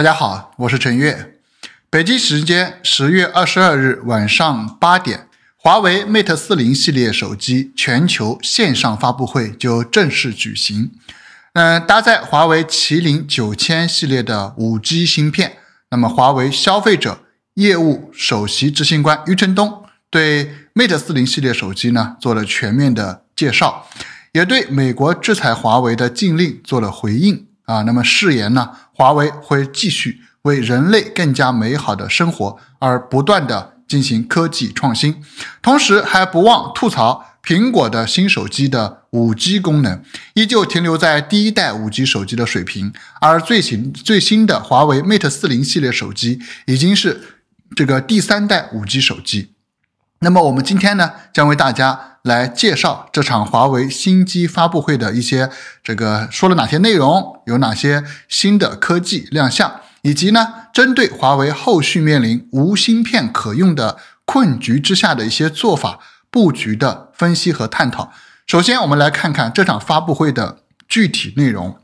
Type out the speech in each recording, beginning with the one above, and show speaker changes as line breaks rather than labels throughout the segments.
大家好，我是陈悦。北京时间十月二十二日晚上八点，华为 Mate 四零系列手机全球线上发布会就正式举行。嗯，搭载华为麒麟九千系列的五 G 芯片。那么，华为消费者业务首席执行官余承东对 Mate 四零系列手机呢做了全面的介绍，也对美国制裁华为的禁令做了回应啊。那么誓言呢？华为会继续为人类更加美好的生活而不断的进行科技创新，同时还不忘吐槽苹果的新手机的五 G 功能依旧停留在第一代五 G 手机的水平，而最新最新的华为 Mate 四零系列手机已经是这个第三代五 G 手机。那么我们今天呢，将为大家来介绍这场华为新机发布会的一些这个说了哪些内容，有哪些新的科技亮相，以及呢，针对华为后续面临无芯片可用的困局之下的一些做法布局的分析和探讨。首先，我们来看看这场发布会的具体内容。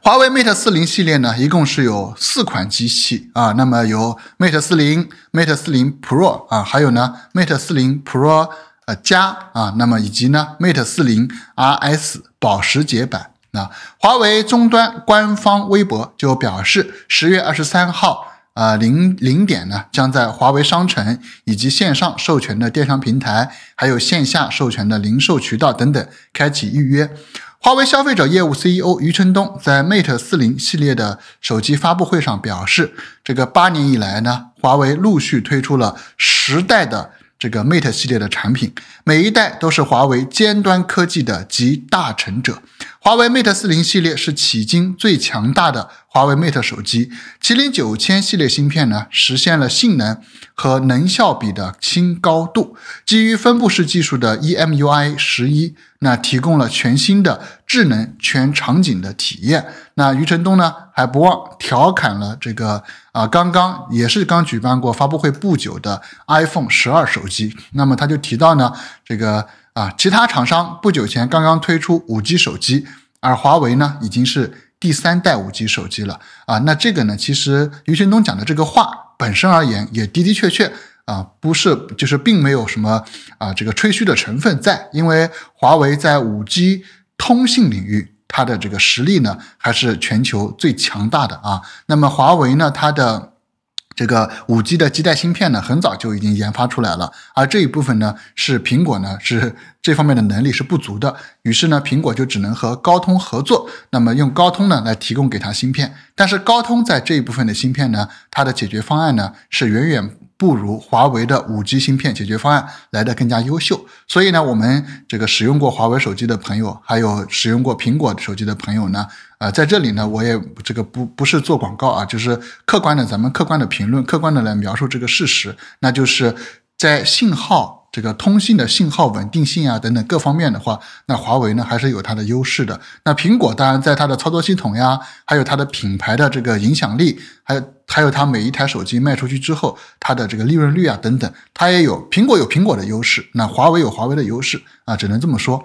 华为 Mate 四零系列呢，一共是有四款机器啊，那么有 Mate 四零、Mate 四零 Pro 啊，还有呢 Mate 四零 Pro 呃加啊，那么以及呢 Mate 四零 RS 保时捷版啊。华为终端官方微博就表示，十月二十三号啊零零点呢，将在华为商城以及线上授权的电商平台，还有线下授权的零售渠道等等，开启预约。华为消费者业务 CEO 余承东在 Mate 四零系列的手机发布会上表示：“这个八年以来呢，华为陆续推出了十代的这个 Mate 系列的产品，每一代都是华为尖端科技的集大成者。华为 Mate 四零系列是迄今最强大的。”华为 Mate 手机麒麟九千系列芯片呢，实现了性能和能效比的新高度。基于分布式技术的 EMUI 十一，那提供了全新的智能全场景的体验。那余承东呢，还不忘调侃了这个啊，刚刚也是刚举办过发布会不久的 iPhone 十二手机。那么他就提到呢，这个啊，其他厂商不久前刚刚推出 5G 手机，而华为呢，已经是。第三代五 G 手机了啊，那这个呢，其实余承东讲的这个话本身而言，也的的确确啊，不是就是并没有什么啊这个吹嘘的成分在，因为华为在五 G 通信领域，它的这个实力呢，还是全球最强大的啊。那么华为呢，它的。这个五 G 的基带芯片呢，很早就已经研发出来了，而这一部分呢，是苹果呢是这方面的能力是不足的，于是呢，苹果就只能和高通合作，那么用高通呢来提供给他芯片，但是高通在这一部分的芯片呢，它的解决方案呢是远远。不如华为的五 G 芯片解决方案来的更加优秀，所以呢，我们这个使用过华为手机的朋友，还有使用过苹果手机的朋友呢，呃，在这里呢，我也这个不不是做广告啊，就是客观的，咱们客观的评论，客观的来描述这个事实，那就是在信号。这个通信的信号稳定性啊等等各方面的话，那华为呢还是有它的优势的。那苹果当然在它的操作系统呀，还有它的品牌的这个影响力，还有还有它每一台手机卖出去之后它的这个利润率啊等等，它也有苹果有苹果的优势，那华为有华为的优势啊，只能这么说。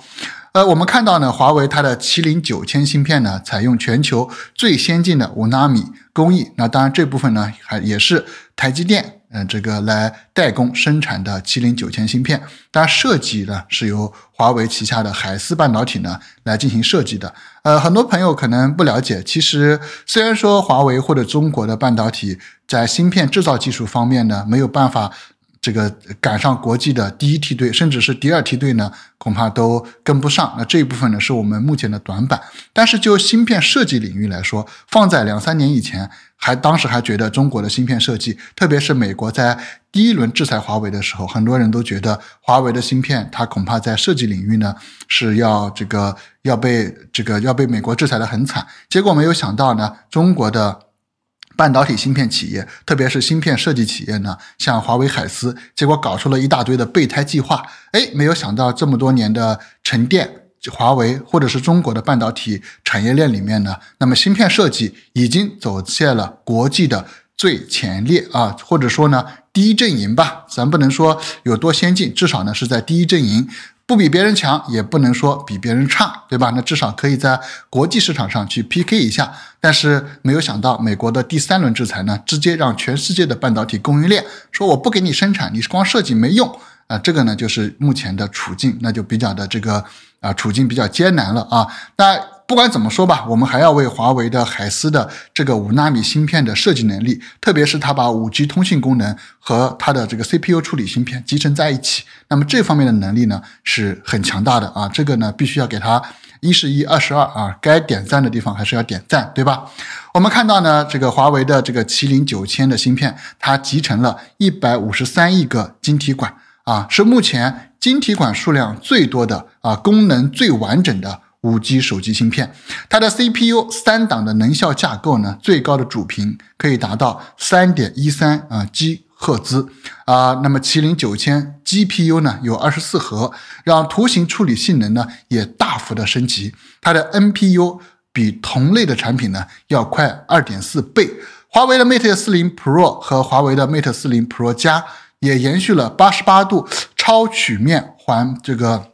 呃，我们看到呢，华为它的麒麟九千芯片呢，采用全球最先进的五纳米工艺。那当然这部分呢，还也是台积电。嗯，这个来代工生产的麒麟九千芯片，它设计呢是由华为旗下的海思半导体呢来进行设计的。呃，很多朋友可能不了解，其实虽然说华为或者中国的半导体在芯片制造技术方面呢没有办法这个赶上国际的第一梯队，甚至是第二梯队呢恐怕都跟不上。那这一部分呢是我们目前的短板。但是就芯片设计领域来说，放在两三年以前。还当时还觉得中国的芯片设计，特别是美国在第一轮制裁华为的时候，很多人都觉得华为的芯片，它恐怕在设计领域呢是要这个要被这个要被美国制裁的很惨。结果没有想到呢，中国的半导体芯片企业，特别是芯片设计企业呢，像华为海思，结果搞出了一大堆的备胎计划。哎，没有想到这么多年的沉淀。华为或者是中国的半导体产业链里面呢，那么芯片设计已经走在了国际的最前列啊，或者说呢第一阵营吧。咱不能说有多先进，至少呢是在第一阵营，不比别人强，也不能说比别人差，对吧？那至少可以在国际市场上去 PK 一下。但是没有想到，美国的第三轮制裁呢，直接让全世界的半导体供应链说我不给你生产，你光设计没用啊。这个呢就是目前的处境，那就比较的这个。啊，处境比较艰难了啊。那不管怎么说吧，我们还要为华为的海思的这个五纳米芯片的设计能力，特别是它把五 G 通信功能和它的这个 CPU 处理芯片集成在一起，那么这方面的能力呢是很强大的啊。这个呢，必须要给它一是一二十二啊，该点赞的地方还是要点赞，对吧？我们看到呢，这个华为的这个麒麟九千的芯片，它集成了一百五十三亿个晶体管。啊，是目前晶体管数量最多的啊，功能最完整的五 G 手机芯片。它的 CPU 三档的能效架构呢，最高的主频可以达到三点一三啊 G 赫兹啊。那么麒麟九千 GPU 呢有二十四核，让图形处理性能呢也大幅的升级。它的 NPU 比同类的产品呢要快二点四倍。华为的 Mate 四零 Pro 和华为的 Mate 四零 Pro 加。也延续了八十八度超曲面环这个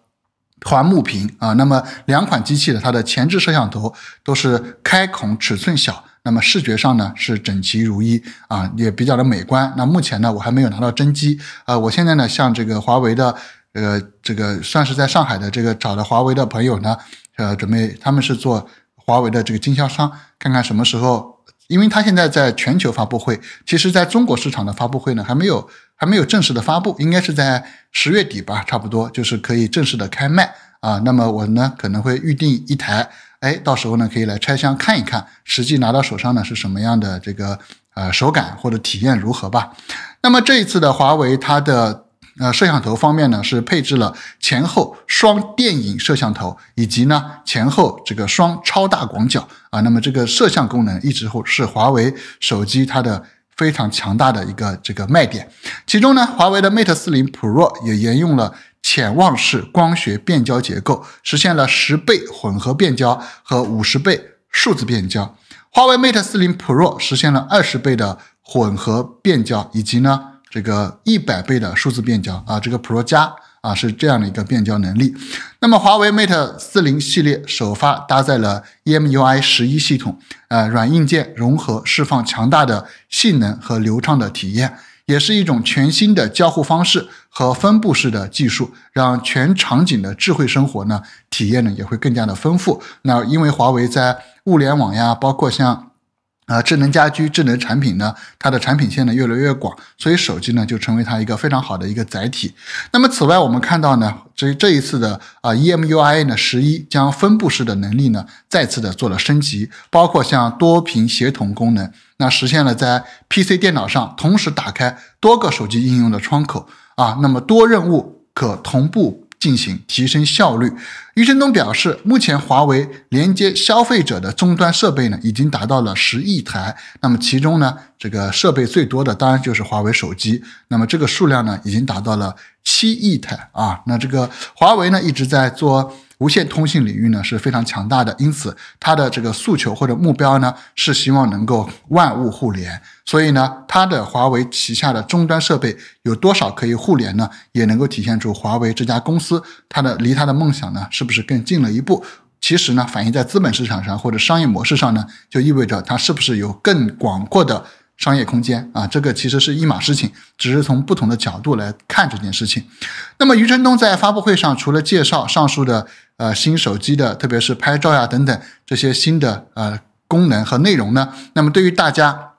环幕屏啊，那么两款机器的它的前置摄像头都是开孔尺寸小，那么视觉上呢是整齐如一啊，也比较的美观。那目前呢我还没有拿到真机，啊，我现在呢向这个华为的呃这个算是在上海的这个找的华为的朋友呢，呃，准备他们是做华为的这个经销商，看看什么时候。因为它现在在全球发布会，其实在中国市场的发布会呢，还没有还没有正式的发布，应该是在十月底吧，差不多就是可以正式的开卖啊。那么我呢可能会预定一台，哎，到时候呢可以来拆箱看一看，实际拿到手上呢是什么样的这个呃手感或者体验如何吧。那么这一次的华为它的。呃，摄像头方面呢，是配置了前后双电影摄像头，以及呢前后这个双超大广角啊。那么这个摄像功能一直会是华为手机它的非常强大的一个这个卖点。其中呢，华为的 Mate 四零 Pro 也沿用了潜望式光学变焦结构，实现了十倍混合变焦和五十倍数字变焦。华为 Mate 四零 Pro 实现了二十倍的混合变焦，以及呢。这个一百倍的数字变焦啊，这个 Pro 加啊是这样的一个变焦能力。那么华为 Mate 四零系列首发搭载了 EMUI 十一系统，呃，软硬件融合释放强大的性能和流畅的体验，也是一种全新的交互方式和分布式的技术，让全场景的智慧生活呢体验呢也会更加的丰富。那因为华为在物联网呀，包括像。啊，智能家居、智能产品呢，它的产品线呢越来越广，所以手机呢就成为它一个非常好的一个载体。那么此外，我们看到呢，这这一次的啊 EMUI 呢十一将分布式的能力呢再次的做了升级，包括像多屏协同功能，那实现了在 PC 电脑上同时打开多个手机应用的窗口啊，那么多任务可同步。进行提升效率，余承东表示，目前华为连接消费者的终端设备呢，已经达到了十亿台。那么其中呢，这个设备最多的当然就是华为手机。那么这个数量呢，已经达到了七亿台啊。那这个华为呢，一直在做。无线通信领域呢是非常强大的，因此它的这个诉求或者目标呢是希望能够万物互联。所以呢，它的华为旗下的终端设备有多少可以互联呢？也能够体现出华为这家公司它的离它的梦想呢是不是更近了一步？其实呢，反映在资本市场上或者商业模式上呢，就意味着它是不是有更广阔的商业空间啊？这个其实是一码事情，只是从不同的角度来看这件事情。那么余承东在发布会上除了介绍上述的。呃，新手机的，特别是拍照呀等等这些新的呃功能和内容呢，那么对于大家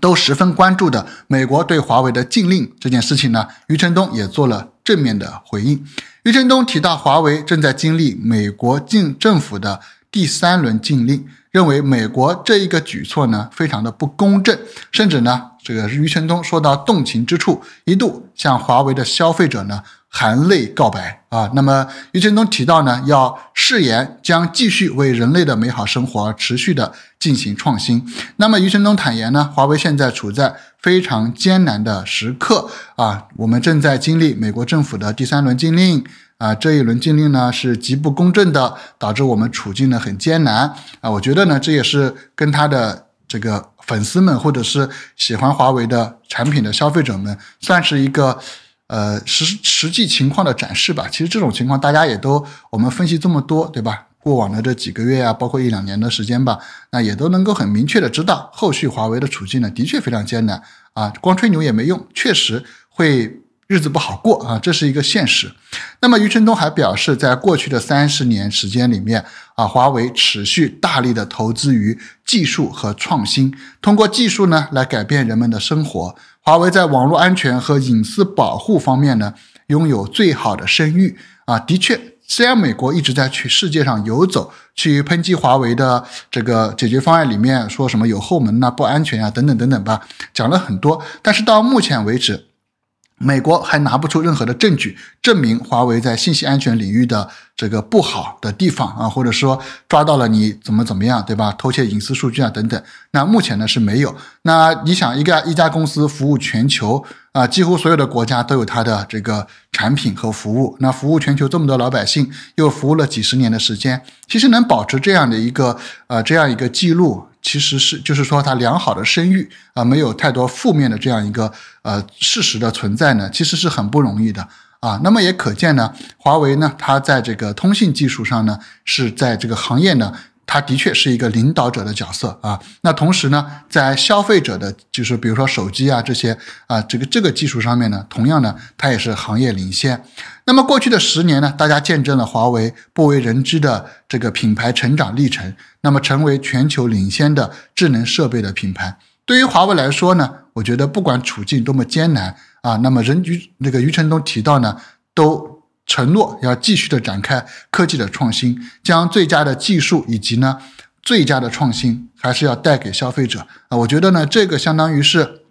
都十分关注的美国对华为的禁令这件事情呢，余承东也做了正面的回应。余承东提到，华为正在经历美国政政府的第三轮禁令，认为美国这一个举措呢，非常的不公正，甚至呢，这个余承东说到动情之处，一度向华为的消费者呢。含泪告白啊！那么余承东提到呢，要誓言将继续为人类的美好生活持续的进行创新。那么余承东坦言呢，华为现在处在非常艰难的时刻啊，我们正在经历美国政府的第三轮禁令啊，这一轮禁令呢是极不公正的，导致我们处境呢很艰难啊。我觉得呢，这也是跟他的这个粉丝们或者是喜欢华为的产品的消费者们算是一个。呃，实实际情况的展示吧。其实这种情况，大家也都我们分析这么多，对吧？过往的这几个月啊，包括一两年的时间吧，那也都能够很明确的知道，后续华为的处境呢，的确非常艰难啊。光吹牛也没用，确实会。日子不好过啊，这是一个现实。那么余承东还表示，在过去的三十年时间里面啊，华为持续大力的投资于技术和创新，通过技术呢来改变人们的生活。华为在网络安全和隐私保护方面呢，拥有最好的声誉啊。的确，虽然美国一直在去世界上游走去抨击华为的这个解决方案里面说什么有后门啊、不安全啊等等等等吧，讲了很多，但是到目前为止。美国还拿不出任何的证据证明华为在信息安全领域的这个不好的地方啊，或者说抓到了你怎么怎么样，对吧？偷窃隐私数据啊等等。那目前呢是没有。那你想，一个一家公司服务全球啊，几乎所有的国家都有它的这个产品和服务。那服务全球这么多老百姓，又服务了几十年的时间，其实能保持这样的一个呃这样一个记录。其实是，就是说，它良好的声誉啊，没有太多负面的这样一个呃事实的存在呢，其实是很不容易的啊。那么也可见呢，华为呢，它在这个通信技术上呢，是在这个行业呢。它的确是一个领导者的角色啊，那同时呢，在消费者的，就是比如说手机啊这些啊，这个这个技术上面呢，同样呢，它也是行业领先。那么过去的十年呢，大家见证了华为不为人知的这个品牌成长历程，那么成为全球领先的智能设备的品牌。对于华为来说呢，我觉得不管处境多么艰难啊，那么人于那个余承东提到呢，都。承诺要继续的展开科技的创新，将最佳的技术以及呢最佳的创新还是要带给消费者啊！我觉得呢，这个相当于是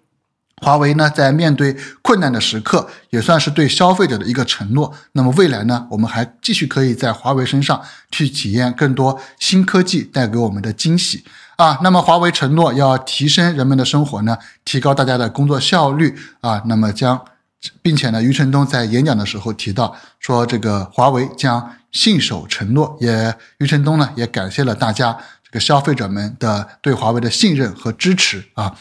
华为呢在面对困难的时刻，也算是对消费者的一个承诺。那么未来呢，我们还继续可以在华为身上去体验更多新科技带给我们的惊喜啊！那么华为承诺要提升人们的生活呢，提高大家的工作效率啊，那么将。并且呢，余承东在演讲的时候提到说，这个华为将信守承诺。也余承东呢，也感谢了大家这个消费者们的对华为的信任和支持啊。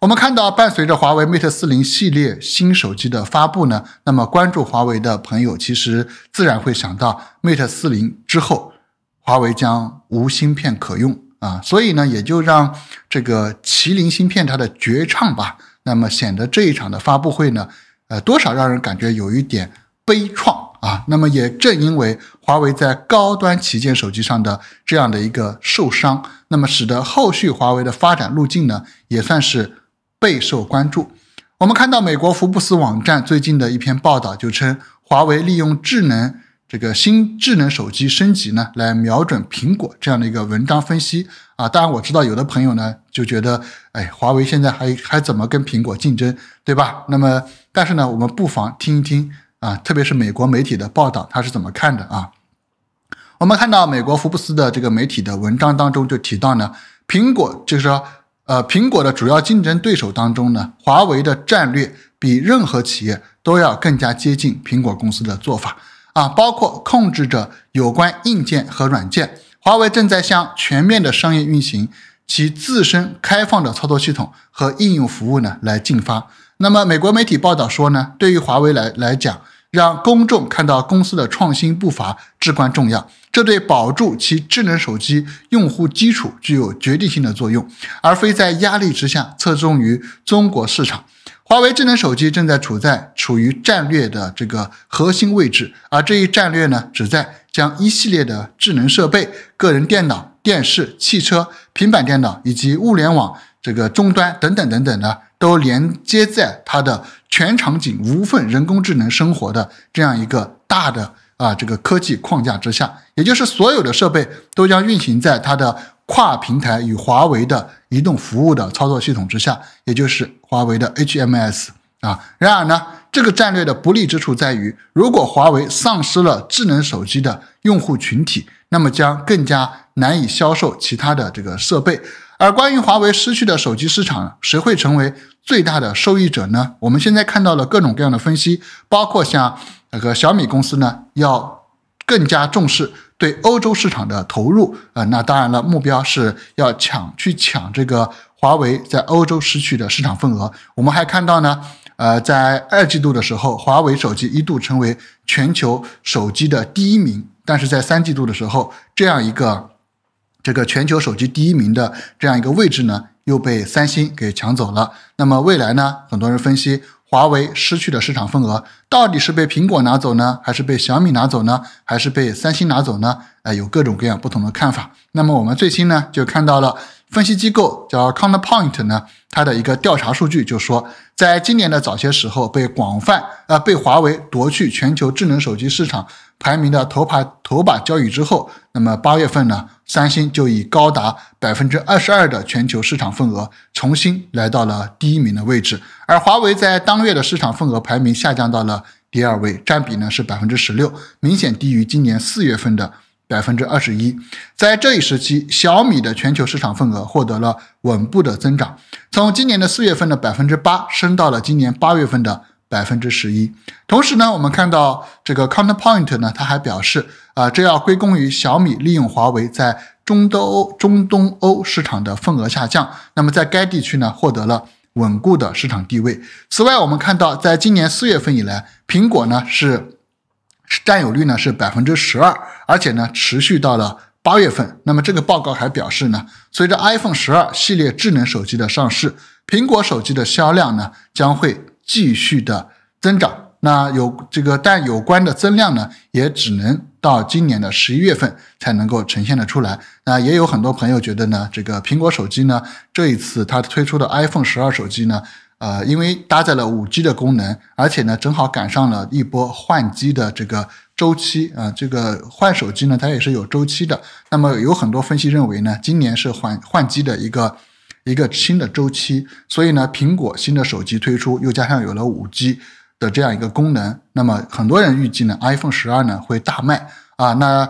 我们看到，伴随着华为 Mate 四零系列新手机的发布呢，那么关注华为的朋友其实自然会想到 Mate 四零之后，华为将无芯片可用啊。所以呢，也就让这个麒麟芯片它的绝唱吧。那么显得这一场的发布会呢。呃，多少让人感觉有一点悲怆啊！那么也正因为华为在高端旗舰手机上的这样的一个受伤，那么使得后续华为的发展路径呢，也算是备受关注。我们看到美国福布斯网站最近的一篇报道就称，华为利用智能。这个新智能手机升级呢，来瞄准苹果这样的一个文章分析啊。当然，我知道有的朋友呢就觉得，哎，华为现在还还怎么跟苹果竞争，对吧？那么，但是呢，我们不妨听一听啊，特别是美国媒体的报道，他是怎么看的啊？我们看到美国福布斯的这个媒体的文章当中就提到呢，苹果就是说，呃，苹果的主要竞争对手当中呢，华为的战略比任何企业都要更加接近苹果公司的做法。啊，包括控制着有关硬件和软件，华为正在向全面的商业运行其自身开放的操作系统和应用服务呢来进发。那么，美国媒体报道说呢，对于华为来来讲，让公众看到公司的创新步伐至关重要，这对保住其智能手机用户基础具有决定性的作用，而非在压力之下侧重于中国市场。华为智能手机正在处在处于战略的这个核心位置，而这一战略呢，旨在将一系列的智能设备、个人电脑、电视、汽车、平板电脑以及物联网这个终端等等等等呢，都连接在它的全场景无缝人工智能生活的这样一个大的啊这个科技框架之下，也就是所有的设备都将运行在它的。跨平台与华为的移动服务的操作系统之下，也就是华为的 HMS 啊。然而呢，这个战略的不利之处在于，如果华为丧失了智能手机的用户群体，那么将更加难以销售其他的这个设备。而关于华为失去的手机市场，谁会成为最大的受益者呢？我们现在看到了各种各样的分析，包括像那个小米公司呢，要更加重视。对欧洲市场的投入啊，那当然了，目标是要抢去抢这个华为在欧洲失去的市场份额。我们还看到呢，呃，在二季度的时候，华为手机一度成为全球手机的第一名，但是在三季度的时候，这样一个这个全球手机第一名的这样一个位置呢，又被三星给抢走了。那么未来呢，很多人分析。华为失去的市场份额到底是被苹果拿走呢，还是被小米拿走呢，还是被三星拿走呢？哎，有各种各样不同的看法。那么我们最新呢，就看到了。分析机构叫 Counterpoint 呢，它的一个调查数据就说，在今年的早些时候被广泛呃被华为夺去全球智能手机市场排名的头把头把交椅之后，那么八月份呢，三星就以高达百分之二十二的全球市场份额重新来到了第一名的位置，而华为在当月的市场份额排名下降到了第二位，占比呢是百分之十六，明显低于今年四月份的。百分之二十一，在这一时期，小米的全球市场份额获得了稳步的增长，从今年的四月份的百分之八升到了今年八月份的百分之十一。同时呢，我们看到这个 Counterpoint 呢，它还表示，啊，这要归功于小米利用华为在中东欧中东欧市场的份额下降，那么在该地区呢获得了稳固的市场地位。此外，我们看到，在今年四月份以来，苹果呢是。占有率呢是百分之十二，而且呢持续到了八月份。那么这个报告还表示呢，随着 iPhone 十二系列智能手机的上市，苹果手机的销量呢将会继续的增长。那有这个，但有关的增量呢也只能到今年的十一月份才能够呈现得出来。那也有很多朋友觉得呢，这个苹果手机呢这一次它推出的 iPhone 十二手机呢。呃，因为搭载了五 G 的功能，而且呢，正好赶上了一波换机的这个周期啊。这个换手机呢，它也是有周期的。那么有很多分析认为呢，今年是换换机的一个一个新的周期，所以呢，苹果新的手机推出，又加上有了五 G 的这样一个功能，那么很多人预计呢，iPhone 十二呢会大卖啊。那。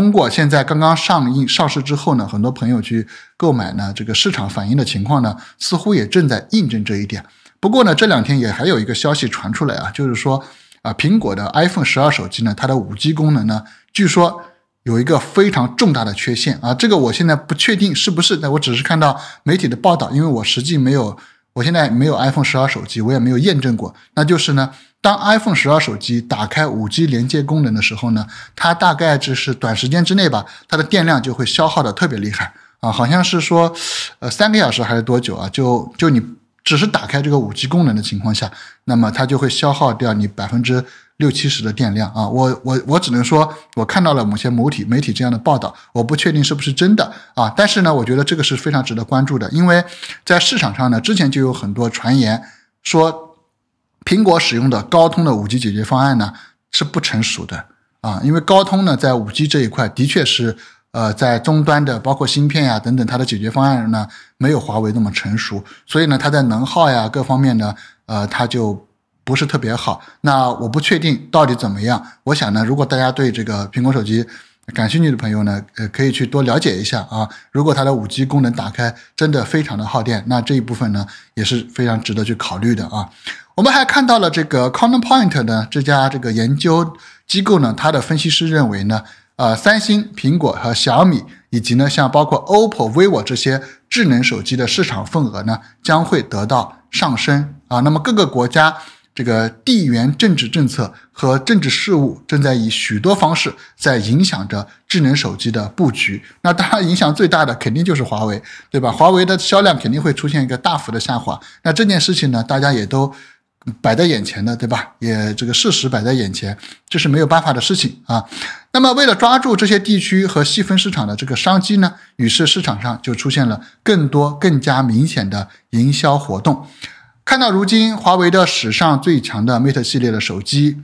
通过现在刚刚上映上市之后呢，很多朋友去购买呢，这个市场反应的情况呢，似乎也正在印证这一点。不过呢，这两天也还有一个消息传出来啊，就是说啊，苹果的 iPhone 十二手机呢，它的五 G 功能呢，据说有一个非常重大的缺陷啊，这个我现在不确定是不是，但我只是看到媒体的报道，因为我实际没有，我现在没有 iPhone 十二手机，我也没有验证过，那就是呢。当 iPhone 十二手机打开五 G 连接功能的时候呢，它大概就是短时间之内吧，它的电量就会消耗的特别厉害啊，好像是说，呃，三个小时还是多久啊？就就你只是打开这个五 G 功能的情况下，那么它就会消耗掉你百分之六七十的电量啊。我我我只能说，我看到了某些媒体媒体这样的报道，我不确定是不是真的啊。但是呢，我觉得这个是非常值得关注的，因为在市场上呢，之前就有很多传言说。苹果使用的高通的五 G 解决方案呢是不成熟的啊，因为高通呢在五 G 这一块的确是呃在终端的包括芯片呀等等它的解决方案呢没有华为那么成熟，所以呢它在能耗呀各方面呢呃它就不是特别好。那我不确定到底怎么样，我想呢如果大家对这个苹果手机感兴趣的朋友呢，呃可以去多了解一下啊。如果它的五 G 功能打开真的非常的耗电，那这一部分呢也是非常值得去考虑的啊。我们还看到了这个 c o n t e r p o i n t 呢，这家这个研究机构呢，它的分析师认为呢，呃，三星、苹果和小米，以及呢像包括 OPPO、vivo 这些智能手机的市场份额呢，将会得到上升啊。那么各个国家这个地缘政治政策和政治事务正在以许多方式在影响着智能手机的布局。那当然影响最大的肯定就是华为，对吧？华为的销量肯定会出现一个大幅的下滑。那这件事情呢，大家也都。摆在眼前的，对吧？也这个事实摆在眼前，这是没有办法的事情啊。那么，为了抓住这些地区和细分市场的这个商机呢，于是市场上就出现了更多更加明显的营销活动。看到如今华为的史上最强的 Mate 系列的手机，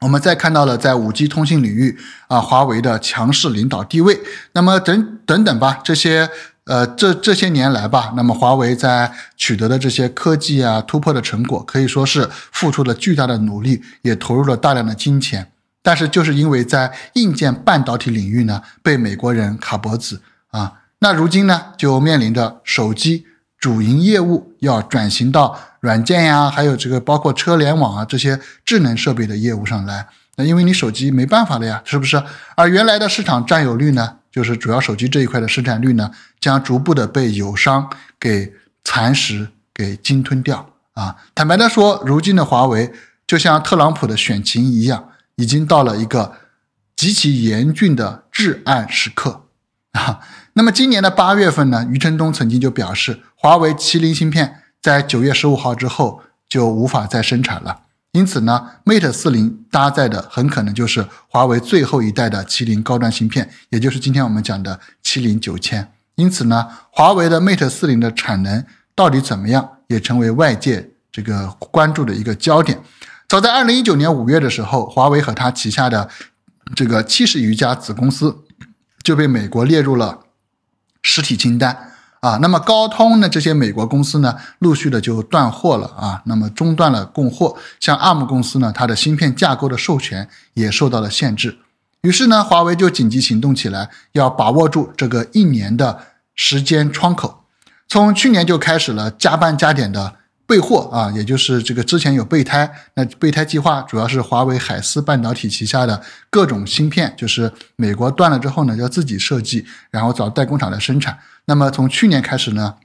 我们再看到了在 5G 通信领域啊，华为的强势领导地位。那么等等等吧，这些。呃，这这些年来吧，那么华为在取得的这些科技啊突破的成果，可以说是付出了巨大的努力，也投入了大量的金钱。但是就是因为在硬件半导体领域呢，被美国人卡脖子啊，那如今呢就面临着手机主营业务要转型到软件呀，还有这个包括车联网啊这些智能设备的业务上来。那因为你手机没办法了呀，是不是？而原来的市场占有率呢？就是主要手机这一块的生产率呢，将逐步的被友商给蚕食、给鲸吞掉啊！坦白的说，如今的华为就像特朗普的选情一样，已经到了一个极其严峻的至暗时刻啊！那么今年的八月份呢，余承东曾经就表示，华为麒麟芯片在九月十五号之后就无法再生产了。因此呢，Mate 40搭载的很可能就是华为最后一代的麒麟高端芯片，也就是今天我们讲的麒麟9000。因此呢，华为的 Mate 40的产能到底怎么样，也成为外界这个关注的一个焦点。早在2019年五月的时候，华为和它旗下的这个七十余家子公司就被美国列入了实体清单。啊，那么高通呢这些美国公司呢，陆续的就断货了啊，那么中断了供货，像 ARM 公司呢，它的芯片架构的授权也受到了限制，于是呢，华为就紧急行动起来，要把握住这个一年的时间窗口，从去年就开始了加班加点的。备货啊，也就是这个之前有备胎，那备胎计划主要是华为、海思半导体旗下的各种芯片，就是美国断了之后呢，要自己设计，然后找代工厂来生产。那么从去年开始呢，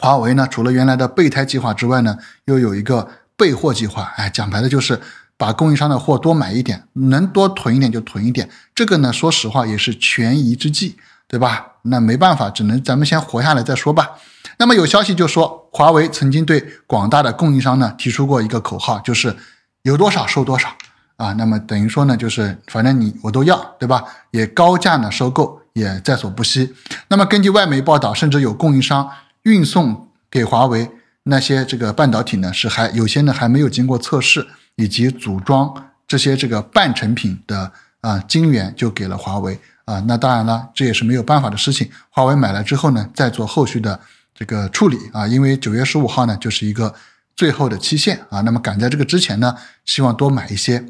华为呢除了原来的备胎计划之外呢，又有一个备货计划。哎，讲白了就是把供应商的货多买一点，能多囤一点就囤一点。这个呢，说实话也是权宜之计，对吧？那没办法，只能咱们先活下来再说吧。那么有消息就说，华为曾经对广大的供应商呢提出过一个口号，就是有多少收多少啊。那么等于说呢，就是反正你我都要，对吧？也高价呢收购，也在所不惜。那么根据外媒报道，甚至有供应商运送给华为那些这个半导体呢，是还有些呢还没有经过测试以及组装这些这个半成品的啊，晶圆就给了华为啊。那当然了，这也是没有办法的事情。华为买了之后呢，再做后续的。这个处理啊，因为九月十五号呢就是一个最后的期限啊，那么赶在这个之前呢，希望多买一些。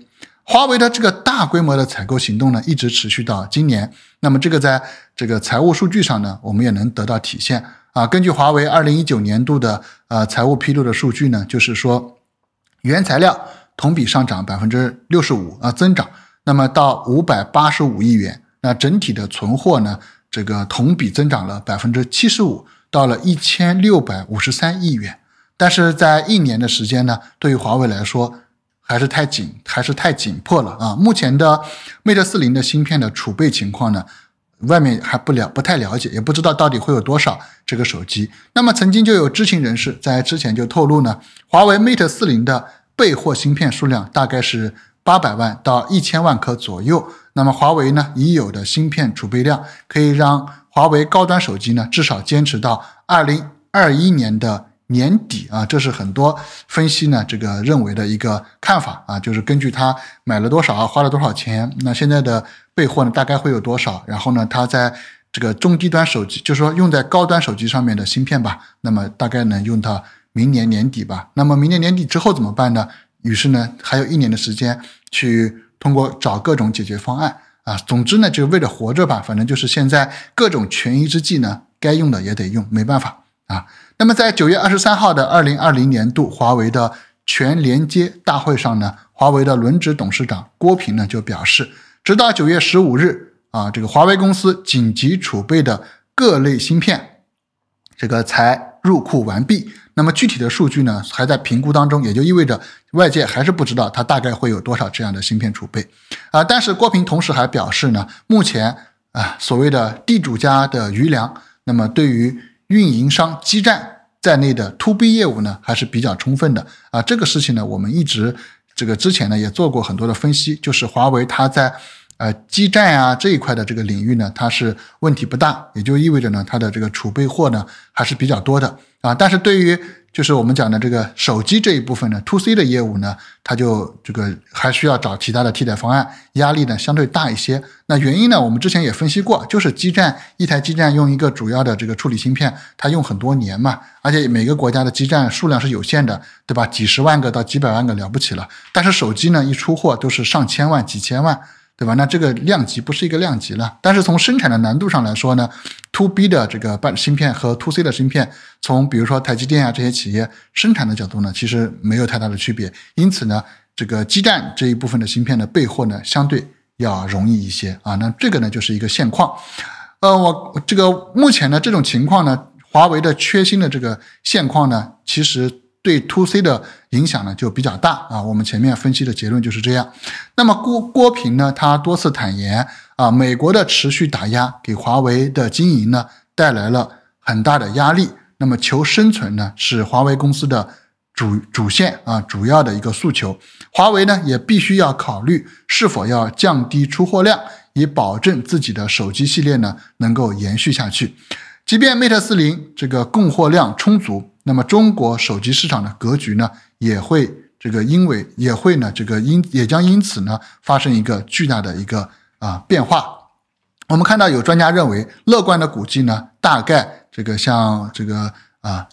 华为的这个大规模的采购行动呢，一直持续到今年。那么这个在这个财务数据上呢，我们也能得到体现啊。根据华为二零一九年度的呃财务披露的数据呢，就是说原材料同比上涨百分之六十五啊增长，那么到五百八十五亿元。那整体的存货呢，这个同比增长了百分之七十五。到了一千六百五十三亿元，但是在一年的时间呢，对于华为来说还是太紧，还是太紧迫了啊！目前的 Mate 四零的芯片的储备情况呢，外面还不了不太了解，也不知道到底会有多少这个手机。那么曾经就有知情人士在之前就透露呢，华为 Mate 四零的备货芯片数量大概是八百万到一千万颗左右。那么华为呢已有的芯片储备量可以让。华为高端手机呢，至少坚持到二零二一年的年底啊，这是很多分析呢，这个认为的一个看法啊，就是根据他买了多少啊，花了多少钱，那现在的备货呢，大概会有多少？然后呢，他在这个中低端手机，就是说用在高端手机上面的芯片吧，那么大概能用到明年年底吧。那么明年年底之后怎么办呢？于是呢，还有一年的时间去通过找各种解决方案。啊，总之呢，就为了活着吧，反正就是现在各种权宜之计呢，该用的也得用，没办法啊。那么在九月二十三号的二零二零年度华为的全连接大会上呢，华为的轮值董事长郭平呢就表示，直到九月十五日啊，这个华为公司紧急储备的各类芯片，这个才入库完毕。那么具体的数据呢，还在评估当中，也就意味着外界还是不知道它大概会有多少这样的芯片储备啊。但是郭平同时还表示呢，目前啊所谓的地主家的余粮，那么对于运营商基站在内的 To B 业务呢，还是比较充分的啊。这个事情呢，我们一直这个之前呢也做过很多的分析，就是华为它在。呃，基站啊这一块的这个领域呢，它是问题不大，也就意味着呢，它的这个储备货呢还是比较多的啊。但是对于就是我们讲的这个手机这一部分呢，to C 的业务呢，它就这个还需要找其他的替代方案，压力呢相对大一些。那原因呢，我们之前也分析过，就是基站一台基站用一个主要的这个处理芯片，它用很多年嘛，而且每个国家的基站数量是有限的，对吧？几十万个到几百万个了不起了。但是手机呢，一出货都是上千万、几千万。对吧？那这个量级不是一个量级了。但是从生产的难度上来说呢，to B 的这个半芯片和 to C 的芯片，从比如说台积电啊这些企业生产的角度呢，其实没有太大的区别。因此呢，这个基站这一部分的芯片的备货呢，相对要容易一些啊。那这个呢，就是一个现况。呃，我这个目前呢这种情况呢，华为的缺芯的这个现况呢，其实。对 to C 的影响呢就比较大啊，我们前面分析的结论就是这样。那么郭郭平呢，他多次坦言啊，美国的持续打压给华为的经营呢带来了很大的压力。那么求生存呢，是华为公司的主主线啊，主要的一个诉求。华为呢也必须要考虑是否要降低出货量，以保证自己的手机系列呢能够延续下去。即便 Mate 四零这个供货量充足，那么中国手机市场的格局呢，也会这个因为也会呢这个因也将因此呢发生一个巨大的一个啊变化。我们看到有专家认为，乐观的估计呢，大概这个像这个啊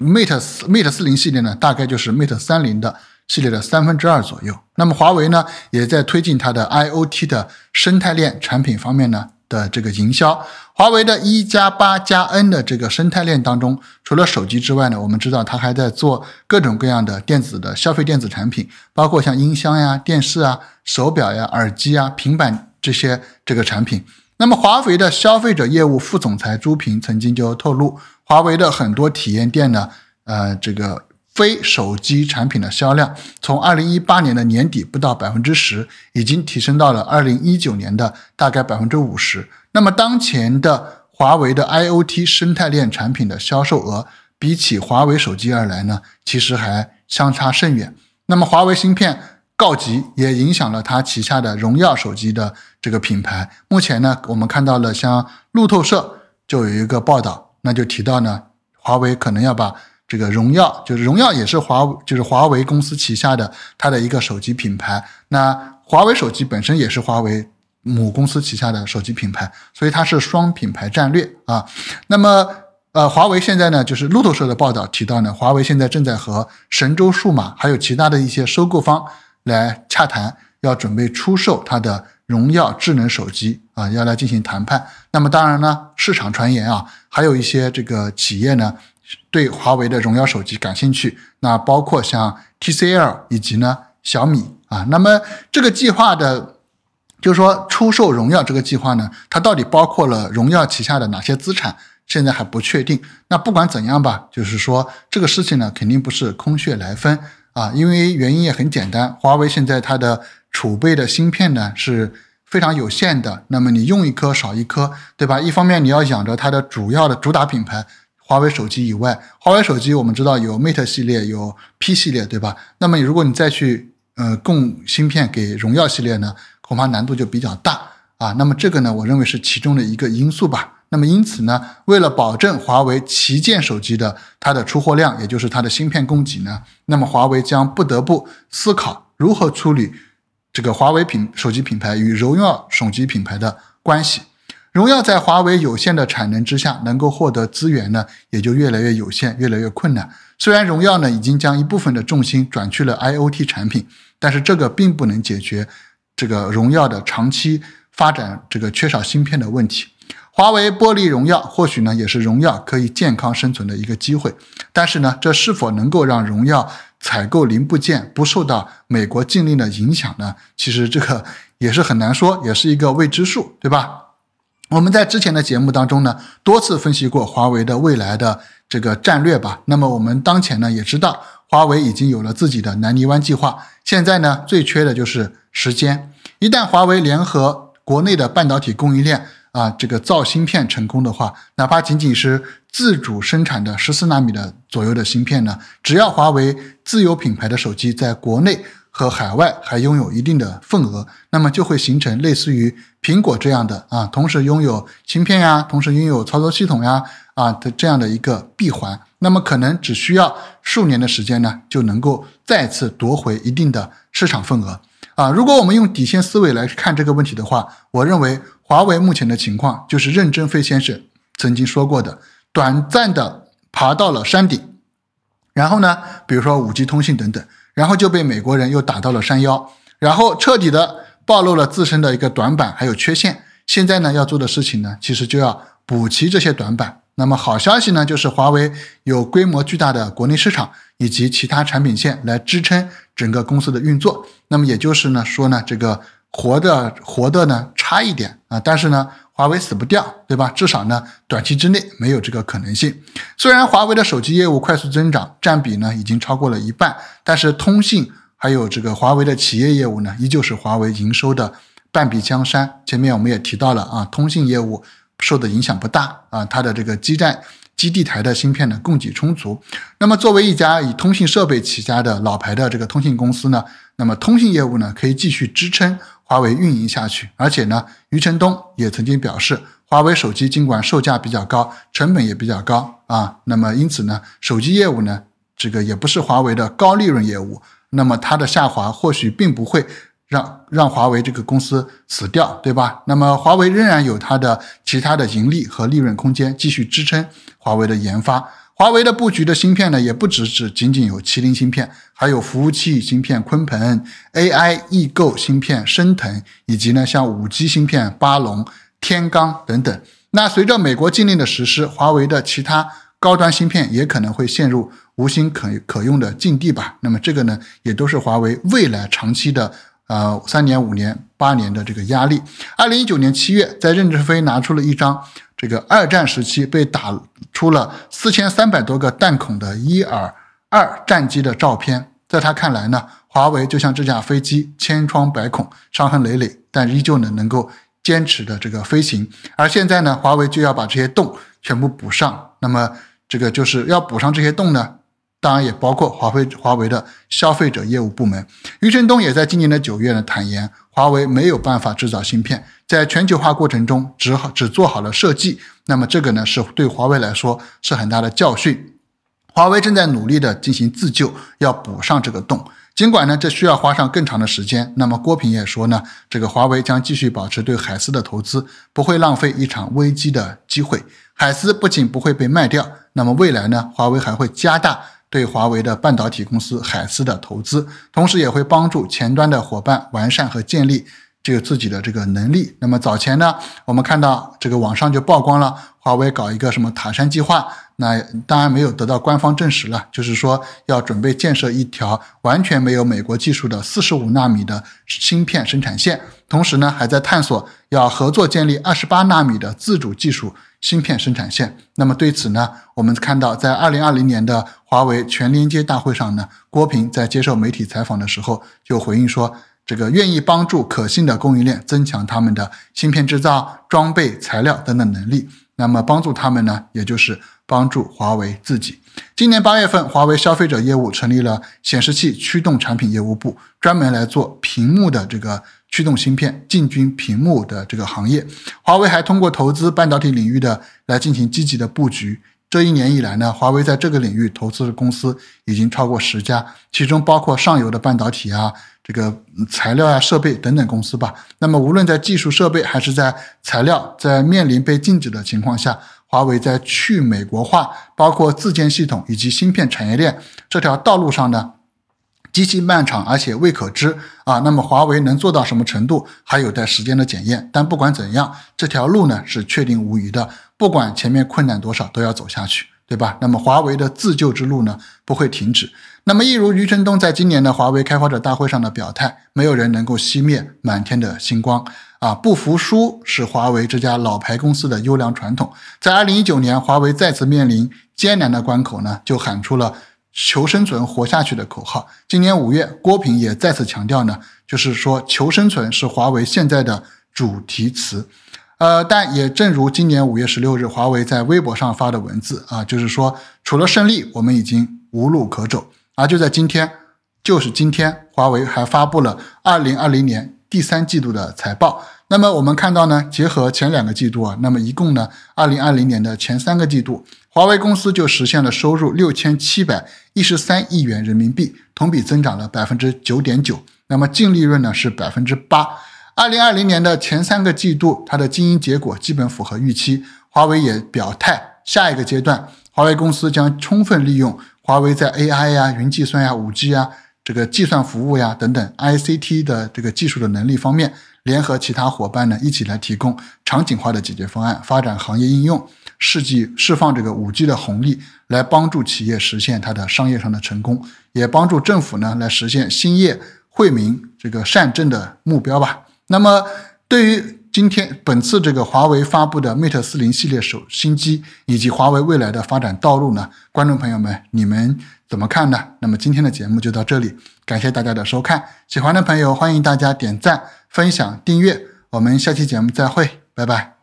Mate Mate 四零系列呢，大概就是 Mate 三零的系列的三分之二左右。那么华为呢，也在推进它的 I O T 的生态链产品方面呢。的这个营销，华为的一加八加 N 的这个生态链当中，除了手机之外呢，我们知道它还在做各种各样的电子的消费电子产品，包括像音箱呀、电视啊、手表呀、耳机啊、平板这些这个产品。那么，华为的消费者业务副总裁朱平曾经就透露，华为的很多体验店呢，呃，这个。非手机产品的销量从二零一八年的年底不到百分之十，已经提升到了二零一九年的大概百分之五十。那么当前的华为的 IOT 生态链产品的销售额，比起华为手机而来呢，其实还相差甚远。那么华为芯片告急，也影响了它旗下的荣耀手机的这个品牌。目前呢，我们看到了像路透社就有一个报道，那就提到呢，华为可能要把。这个荣耀就是荣耀，也是华就是华为公司旗下的它的一个手机品牌。那华为手机本身也是华为母公司旗下的手机品牌，所以它是双品牌战略啊。那么，呃，华为现在呢，就是路透社的报道提到呢，华为现在正在和神州数码还有其他的一些收购方来洽谈，要准备出售它的荣耀智能手机啊，要来进行谈判。那么当然呢，市场传言啊，还有一些这个企业呢。对华为的荣耀手机感兴趣，那包括像 TCL 以及呢小米啊。那么这个计划的，就是说出售荣耀这个计划呢，它到底包括了荣耀旗下的哪些资产，现在还不确定。那不管怎样吧，就是说这个事情呢，肯定不是空穴来风啊，因为原因也很简单，华为现在它的储备的芯片呢是非常有限的。那么你用一颗少一颗，对吧？一方面你要养着它的主要的主打品牌。华为手机以外，华为手机我们知道有 Mate 系列，有 P 系列，对吧？那么如果你再去呃供芯片给荣耀系列呢，恐怕难度就比较大啊。那么这个呢，我认为是其中的一个因素吧。那么因此呢，为了保证华为旗舰手机的它的出货量，也就是它的芯片供给呢，那么华为将不得不思考如何处理这个华为品手机品牌与荣耀手机品牌的关系。荣耀在华为有限的产能之下，能够获得资源呢，也就越来越有限，越来越困难。虽然荣耀呢已经将一部分的重心转去了 IOT 产品，但是这个并不能解决这个荣耀的长期发展这个缺少芯片的问题。华为剥离荣耀，或许呢也是荣耀可以健康生存的一个机会。但是呢，这是否能够让荣耀采购零部件不受到美国禁令的影响呢？其实这个也是很难说，也是一个未知数，对吧？我们在之前的节目当中呢，多次分析过华为的未来的这个战略吧。那么我们当前呢，也知道华为已经有了自己的南泥湾计划。现在呢，最缺的就是时间。一旦华为联合国内的半导体供应链啊，这个造芯片成功的话，哪怕仅仅是自主生产的十四纳米的左右的芯片呢，只要华为自有品牌的手机在国内。和海外还拥有一定的份额，那么就会形成类似于苹果这样的啊，同时拥有芯片呀，同时拥有操作系统呀啊的这样的一个闭环，那么可能只需要数年的时间呢，就能够再次夺回一定的市场份额啊。如果我们用底线思维来看这个问题的话，我认为华为目前的情况就是任正非先生曾经说过的，短暂的爬到了山顶，然后呢，比如说五 G 通信等等。然后就被美国人又打到了山腰，然后彻底的暴露了自身的一个短板还有缺陷。现在呢，要做的事情呢，其实就要补齐这些短板。那么好消息呢，就是华为有规模巨大的国内市场以及其他产品线来支撑整个公司的运作。那么也就是呢说呢，这个活的活的呢差一点啊，但是呢。华为死不掉，对吧？至少呢，短期之内没有这个可能性。虽然华为的手机业务快速增长，占比呢已经超过了一半，但是通信还有这个华为的企业业务呢，依旧是华为营收的半壁江山。前面我们也提到了啊，通信业务受的影响不大啊，它的这个基站、基地台的芯片呢供给充足。那么，作为一家以通信设备起家的老牌的这个通信公司呢，那么通信业务呢可以继续支撑。华为运营下去，而且呢，余承东也曾经表示，华为手机尽管售价比较高，成本也比较高啊，那么因此呢，手机业务呢，这个也不是华为的高利润业务，那么它的下滑或许并不会让让华为这个公司死掉，对吧？那么华为仍然有它的其他的盈利和利润空间继续支撑华为的研发。华为的布局的芯片呢，也不止只仅仅有麒麟芯片，还有服务器芯片鲲鹏、AI 异构芯片升腾，以及呢像 5G 芯片巴龙、天罡等等。那随着美国禁令的实施，华为的其他高端芯片也可能会陷入无芯可可用的境地吧。那么这个呢，也都是华为未来长期的呃三年、五年、八年的这个压力。二零一九年七月，在任正非拿出了一张。这个二战时期被打出了四千三百多个弹孔的伊尔二战机的照片，在他看来呢，华为就像这架飞机，千疮百孔，伤痕累累，但依旧能能够坚持的这个飞行。而现在呢，华为就要把这些洞全部补上。那么，这个就是要补上这些洞呢？当然也包括华为，华为的消费者业务部门，余承东也在今年的九月呢坦言，华为没有办法制造芯片，在全球化过程中只好只做好了设计。那么这个呢是对华为来说是很大的教训。华为正在努力的进行自救，要补上这个洞。尽管呢这需要花上更长的时间。那么郭平也说呢，这个华为将继续保持对海思的投资，不会浪费一场危机的机会。海思不仅不会被卖掉，那么未来呢华为还会加大。对华为的半导体公司海思的投资，同时也会帮助前端的伙伴完善和建立。就有自己的这个能力。那么早前呢，我们看到这个网上就曝光了华为搞一个什么“塔山计划”，那当然没有得到官方证实了。就是说要准备建设一条完全没有美国技术的四十五纳米的芯片生产线，同时呢，还在探索要合作建立二十八纳米的自主技术芯片生产线。那么对此呢，我们看到在二零二零年的华为全连接大会上呢，郭平在接受媒体采访的时候就回应说。这个愿意帮助可信的供应链增强他们的芯片制造、装备、材料等等能力，那么帮助他们呢，也就是帮助华为自己。今年八月份，华为消费者业务成立了显示器驱动产品业务部，专门来做屏幕的这个驱动芯片，进军屏幕的这个行业。华为还通过投资半导体领域的来进行积极的布局。这一年以来呢，华为在这个领域投资的公司已经超过十家，其中包括上游的半导体啊。这个材料啊、设备等等公司吧。那么，无论在技术设备还是在材料，在面临被禁止的情况下，华为在去美国化，包括自建系统以及芯片产业链这条道路上呢，极其漫长，而且未可知啊。那么，华为能做到什么程度，还有待时间的检验。但不管怎样，这条路呢是确定无疑的，不管前面困难多少，都要走下去。对吧？那么华为的自救之路呢，不会停止。那么，一如余承东在今年的华为开发者大会上的表态，没有人能够熄灭满天的星光啊！不服输是华为这家老牌公司的优良传统。在2019年，华为再次面临艰难的关口呢，就喊出了“求生存，活下去”的口号。今年五月，郭平也再次强调呢，就是说“求生存”是华为现在的主题词。呃，但也正如今年五月十六日华为在微博上发的文字啊，就是说除了胜利，我们已经无路可走。而就在今天，就是今天，华为还发布了二零二零年第三季度的财报。那么我们看到呢，结合前两个季度啊，那么一共呢，二零二零年的前三个季度，华为公司就实现了收入六千七百一十三亿元人民币，同比增长了百分之九点九。那么净利润呢是百分之八。二零二零年的前三个季度，它的经营结果基本符合预期。华为也表态，下一个阶段，华为公司将充分利用华为在 AI 呀、云计算呀、五 G 呀、这个计算服务呀等等 ICT 的这个技术的能力方面，联合其他伙伴呢，一起来提供场景化的解决方案，发展行业应用，世纪释放这个五 G 的红利，来帮助企业实现它的商业上的成功，也帮助政府呢来实现兴业惠民这个善政的目标吧。那么，对于今天本次这个华为发布的 Mate 四零系列手新机以及华为未来的发展道路呢，观众朋友们，你们怎么看呢？那么今天的节目就到这里，感谢大家的收看，喜欢的朋友欢迎大家点赞、分享、订阅，我们下期节目再会，拜拜。